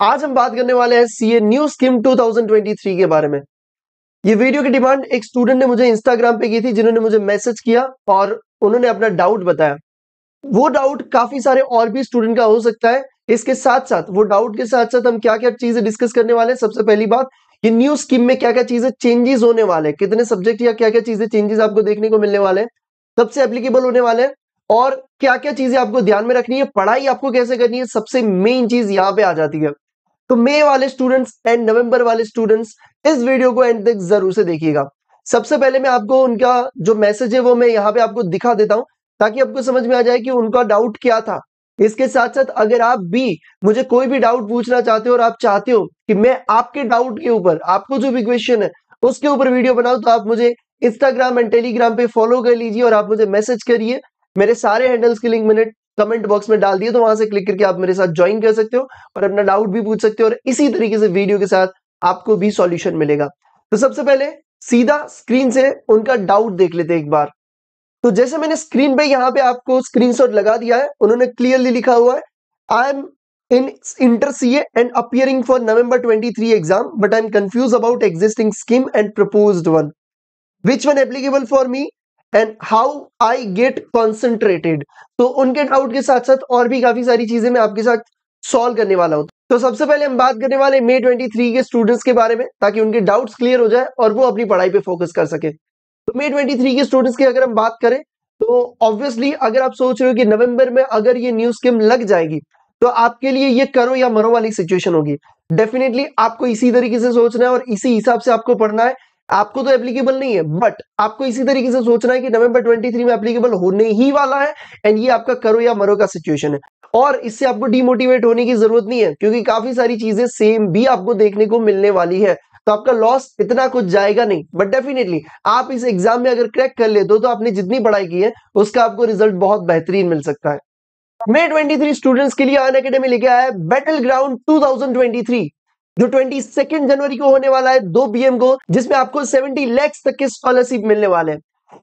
आज हम बात करने वाले हैं सीए न्यू स्कीम 2023 के बारे में ये वीडियो की डिमांड एक स्टूडेंट ने मुझे इंस्टाग्राम पे की थी जिन्होंने मुझे मैसेज किया और उन्होंने अपना डाउट बताया वो डाउट काफी सारे और भी स्टूडेंट का हो सकता है इसके साथ साथ वो डाउट के साथ साथ हम क्या क्या चीजें डिस्कस करने वाले हैं सबसे पहली बात ये न्यू स्कीम में क्या क्या चीजें चेंजेस होने वाले हैं कितने सब्जेक्ट या क्या क्या चीजें चेंजेस आपको देखने को मिलने वाले हैं कब से एप्लीकेबल होने वाले हैं और क्या क्या चीजें आपको ध्यान में रखनी है पढ़ाई आपको कैसे करनी है सबसे मेन चीज यहाँ पे आ जाती है तो मई वाले स्टूडेंट्स एंड नवंबर वाले स्टूडेंट्स इस वीडियो को एंड तक जरूर से देखिएगा सबसे पहले मैं आपको उनका जो मैसेज है वो मैं यहाँ पे आपको दिखा देता हूँ ताकि आपको समझ में आ जाए कि उनका डाउट क्या था इसके साथ साथ अगर आप भी मुझे कोई भी डाउट पूछना चाहते हो और आप चाहते हो कि मैं आपके डाउट के ऊपर आपको जो भी क्वेश्चन है उसके ऊपर वीडियो बनाऊ तो आप मुझे इंस्टाग्राम एंड टेलीग्राम पे फॉलो कर लीजिए और आप मुझे मैसेज करिए मेरे सारे हैंडल्स की लिंक मैंने कमेंट बॉक्स में डाल दिए तो वहां से क्लिक करके आप मेरे साथ ज्वाइन कर सकते हो और अपना डाउट भी पूछ सकते हो और इसी तरीके से वीडियो के साथ आपको भी सॉल्यूशन मिलेगा तो सबसे पहले सीधा स्क्रीन से उनका डाउट देख लेते हैं एक बार तो जैसे मैंने स्क्रीन पे यहाँ पे आपको स्क्रीन लगा दिया है उन्होंने क्लियरली लिखा हुआ है I am in inter CA and appearing for November 23 but I am confuse about existing scheme and proposed one Which one applicable for me? And how I get concentrated तो उनके doubt के साथ साथ और भी काफी सारी चीजें मैं आपके साथ सॉल्व करने वाला हूँ तो सबसे पहले हम बात करने वाले मे 23 के स्टूडेंट्स के बारे में ताकि उनके डाउट्स क्लियर हो जाए और वो अपनी पढ़ाई पे फोकस कर सके तो मे 23 के स्टूडेंट्स की अगर हम बात करें तो ऑब्वियसली अगर आप सोच रहे हो कि नवंबर में अगर ये न्यू स्कीम लग जाएगी तो आपके लिए ये करो या मरो वाली सिचुएशन होगी डेफिनेटली आपको इसी तरीके से सोचना है और इसी हिसाब से आपको पढ़ना है आपको तो एप्लीकेबल नहीं है बट आपको इसी तरीके से सोचना है कि नवंबर 23 में एप्लीकेबल होने ही वाला है एंड ये आपका करो या मरो का सिचुएशन है और इससे आपको डिमोटिवेट होने की जरूरत नहीं है क्योंकि काफी सारी चीजें सेम भी आपको देखने को मिलने वाली है तो आपका लॉस इतना कुछ जाएगा नहीं बट डेफिनेटली आप इस एग्जाम में अगर क्रैक कर ले दो तो आपने जितनी पढ़ाई की है उसका आपको रिजल्ट बहुत बेहतरीन मिल सकता है मे 23 स्टूडेंट्स के लिए अन अकेडमी लेके आया है बैटल ग्राउंड 2023 जो ट्वेंटी सेकेंड जनवरी को होने वाला है दो पीएम को जिसमें आपको सेवेंटी लैक्स तक के स्कॉलरशिप मिलने वाले हैं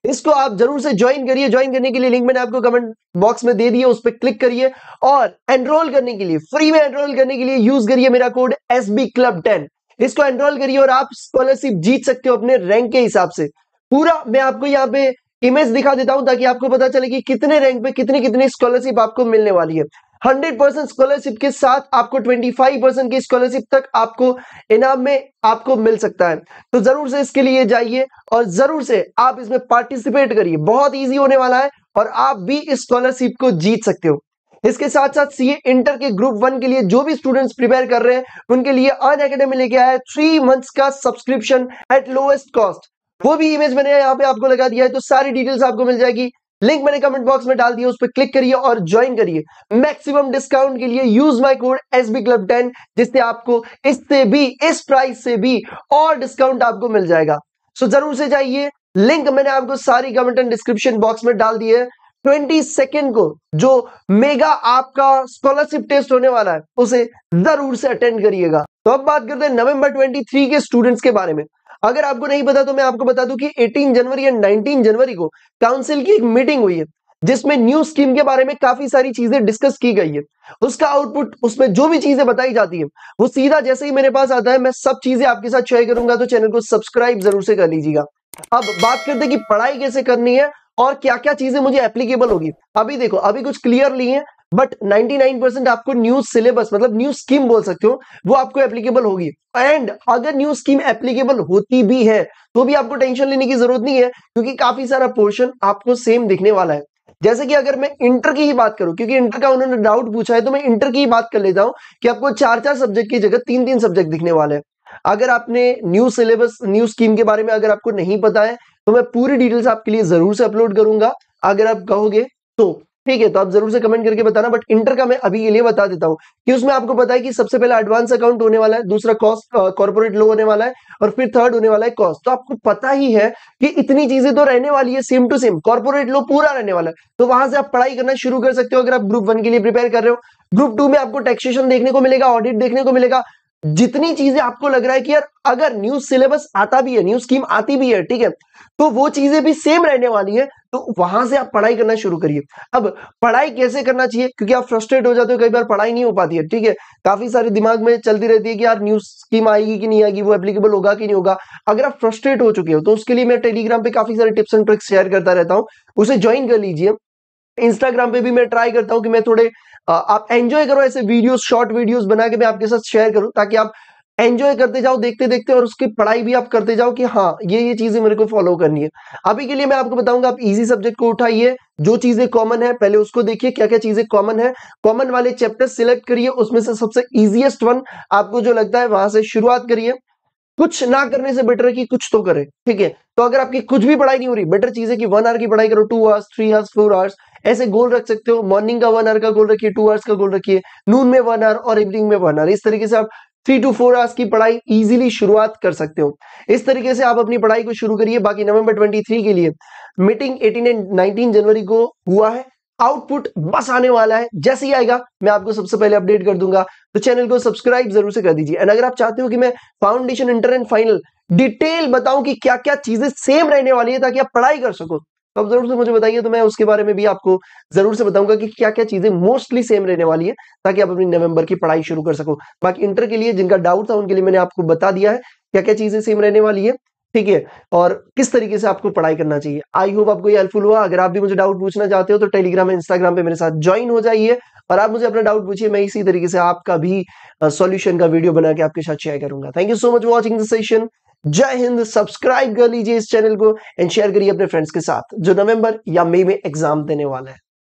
इसको आप जरूर से ज्वाइन करिए ज्वाइन करने के लिए लिंक मैंने आपको कमेंट बॉक्स में दे दिया उस पर क्लिक करिए और एनरोल करने के लिए फ्री में एनरोल करने के लिए यूज करिए मेरा code S B club ten इसको एनरोल करिए और आप स्कॉलरशिप जीत सकते हो अपने रैंक के हिसाब से पूरा मैं आपको यहाँ पे इमेज दिखा देता हूं ताकि आपको पता चले कि कितने रैंक पे कितनी कितनी स्कॉलरशिप आपको मिलने वाली है हंड्रेड परसेंट स्कॉलरशिप के साथ आपको ट्वेंटी फाइव परसेंट की स्कॉलरशिप तक आपको इनाम में आपको मिल सकता है तो जरूर से इसके लिए जाइए और जरूर से आप इसमें पार्टिसिपेट करिए बहुत ईजी होने वाला है और आप भी इस स्कॉलरशिप को जीत सकते हो इसके साथ साथ सीए इंटर के ग्रुप वन के लिए जो भी स्टूडेंट्स प्रिपेयर कर रहे हैं उनके लिए अन अकेडमी लेके आया है थ्री मंथ्स का सब्सक्रिप्शन एट लोएस्ट कॉस्ट वो भी इमेज मैंने यहाँ पे आपको लगा दिया है तो सारी डिटेल्स आपको मिल जाएगी लिंक मैंने कमेंट बॉक्स में डाल दिया उस पर क्लिक करिए और ज्वाइन करिए मैक्सिमम डिस्काउंट के लिए use my code S B club ten जिससे आपको इससे भी इस प्राइस से भी और डिस्काउंट आपको मिल जाएगा सो जरूर से जाइए लिंक मैंने आपको सारी कमेंट एंड डिस्क्रिप्शन बॉक्स में डाल दिए ट्वेंटी सेकेंड को जो मेगा आपका स्कॉलरशिप टेस्ट होने वाला है उसे जरूर से अटेंड करिएगा तो अब बात करते हैं नवंबर 23 के स्टूडेंट्स के बारे में अगर आपको नहीं पता तो मैं आपको बता दूं कि 18 जनवरी या 19 जनवरी को काउंसिल की एक मीटिंग हुई है जिसमें न्यू स्कीम के बारे में काफी सारी चीजें डिस्कस की गई है उसका आउटपुट उसमें जो भी चीजें बताई जाती है वो सीधा जैसे ही मेरे पास आता है मैं सब चीजें आपके साथ शेयर करूंगा तो चैनल को सब्सक्राइब जरूर से कर लीजिएगा अब बात करते कि पढ़ाई कैसे करनी है और क्या क्या चीजें मुझे एप्लीकेबल होगी अभी देखो अभी कुछ क्लियर नहीं है बट 99% परसेंट आपको न्यू सिलेबस मतलब न्यू स्कीम बोल सकते हो वो आपको एप्लीकेबल होगी एंड अगर न्यू स्कीम एप्लीकेबल होती भी है तो भी आपको टेंशन लेने की जरूरत नहीं है क्योंकि काफी सारा पोर्शन आपको सेम दिखने वाला है जैसे कि अगर मैं इंटर की ही बात करूं क्योंकि इंटर का उन्होंने डाउट पूछा है तो मैं इंटर की ही बात कर लेता हूं कि आपको चार चार सब्जेक्ट की जगह तीन तीन सब्जेक्ट दिखने वाले हैं अगर आपने न्यू सिलेबस न्यू स्कीम के बारे में अगर आपको नहीं पता है तो मैं पूरी डिटेल्स आपके लिए जरूर से अपलोड करूंगा अगर आप कहोगे तो ठीक है तो आप जरूर से कमेंट करके बताना बट इंटर का मैं अभी के लिए बता देता हूँ कि उसमें आपको पता है कि सबसे पहले एडवांस अकाउंट होने वाला है दूसरा कॉस्ट कॉर्पोरेट लो होने वाला है और फिर थर्ड होने वाला है कॉस्ट तो आपको पता ही है कि इतनी चीजें तो रहने वाली है same to same corporate law पूरा रहने वाला है तो वहां से आप पढ़ाई करना शुरू कर सकते हो अगर आप ग्रुप वन के लिए प्रिपेयर कर रहे हो ग्रुप टू में आपको टैक्सेशन देखने को मिलेगा ऑडिट देखने को मिलेगा जितनी चीजें आपको लग रहा है कि यार अगर न्यू सिलेबस आता भी है न्यू स्कीम आती भी है ठीक है तो वो चीजें भी सेम रहने वाली है तो वहां से आप पढ़ाई करना शुरू करिए अब पढ़ाई कैसे करना चाहिए क्योंकि आप फ्रस्ट्रेट हो जाते हो कई बार पढ़ाई नहीं हो पाती है ठीक है काफी सारे दिमाग में चलती रहती है कि यार न्यूज स्कीम आएगी कि नहीं आएगी वो एप्लीकेबल होगा कि नहीं होगा अगर आप फ्रस्ट्रेट हो चुके हो तो उसके लिए मैं टेलीग्राम पे काफी सारे टिप्स एंड ट्रिक्स शेयर करता रहता हूँ उसे ज्वाइन कर लीजिए इंस्टाग्राम पे भी मैं ट्राई करता हूँ कि मैं थोड़े आप एंजॉय करो ऐसे वीडियोस शॉर्ट वीडियोस बना के मैं आपके साथ शेयर करूँ ताकि आप एंजॉय करते जाओ देखते देखते और उसकी पढ़ाई भी आप करते जाओ कि हाँ ये ये चीजें मेरे को फॉलो करनी है अभी के लिए मैं आपको बताऊंगा आप इजी सब्जेक्ट को उठाइए जो चीजें कॉमन है पहले उसको देखिए क्या क्या चीजें कॉमन है कॉमन वाले चैप्टर सिलेक्ट करिए उसमें से सबसे इजिएस्ट वन आपको जो लगता है वहां से शुरुआत करिए कुछ ना करने से बेटर है कि कुछ तो करे ठीक है तो अगर आपकी कुछ भी पढ़ाई नहीं हो रही बेटर चीज है कि वन आवर की पढ़ाई करो two hours three hours four hours ऐसे गोल रख सकते हो मॉर्निंग का वन आवर का गोल रखिए टू आवर्स का गोल रखिए नून में वन आवर और इवनिंग में वन आवर इस तरीके से आप थ्री टू फोर आवर्स की पढ़ाई इजीली शुरुआत कर सकते हो इस तरीके से आप अपनी पढ़ाई को शुरू करिए बाकी नवंबर ट्वेंटी थ्री के लिए मीटिंग एटीन एंड नाइनटीन जनवरी को हुआ है आउटपुट बस आने वाला है जैसे ही आएगा मैं आपको सबसे पहले अपडेट कर दूंगा तो चैनल को सब्सक्राइब जरूर से कर दीजिए एंड अगर आप चाहते हो कि मैं foundation inter and final detail बताऊं कि क्या क्या चीजें सेम रहने वाली है ताकि आप पढ़ाई कर सको तो आप जरूर से मुझे बताइए तो मैं उसके बारे में भी आपको जरूर से बताऊंगा कि क्या क्या चीजें मोस्टली सेम रहने वाली है ताकि आप अपनी नवंबर की पढ़ाई शुरू कर सको बाकी इंटर के लिए जिनका डाउट था उनके लिए मैंने आपको बता दिया है क्या क्या चीजें सेम रहने वाली है ठीक है और किस तरीके से आपको पढ़ाई करना चाहिए आई होप आपको ये हेल्पफुल हुआ अगर आप भी मुझे डाउट पूछना चाहते हो तो टेलीग्राम और इंस्टाग्राम पे मेरे साथ ज्वाइन हो जाइए और आप मुझे अपना डाउट पूछिए मैं इसी तरीके से आपका भी सॉल्यूशन का वीडियो बना के आपके साथ शेयर करूंगा thank you so much watching the session जय हिंद सब्सक्राइब कर लीजिए इस चैनल को एंड शेयर करिए अपने फ्रेंड्स के साथ जो नवंबर या मई में एग्जाम देने वाला है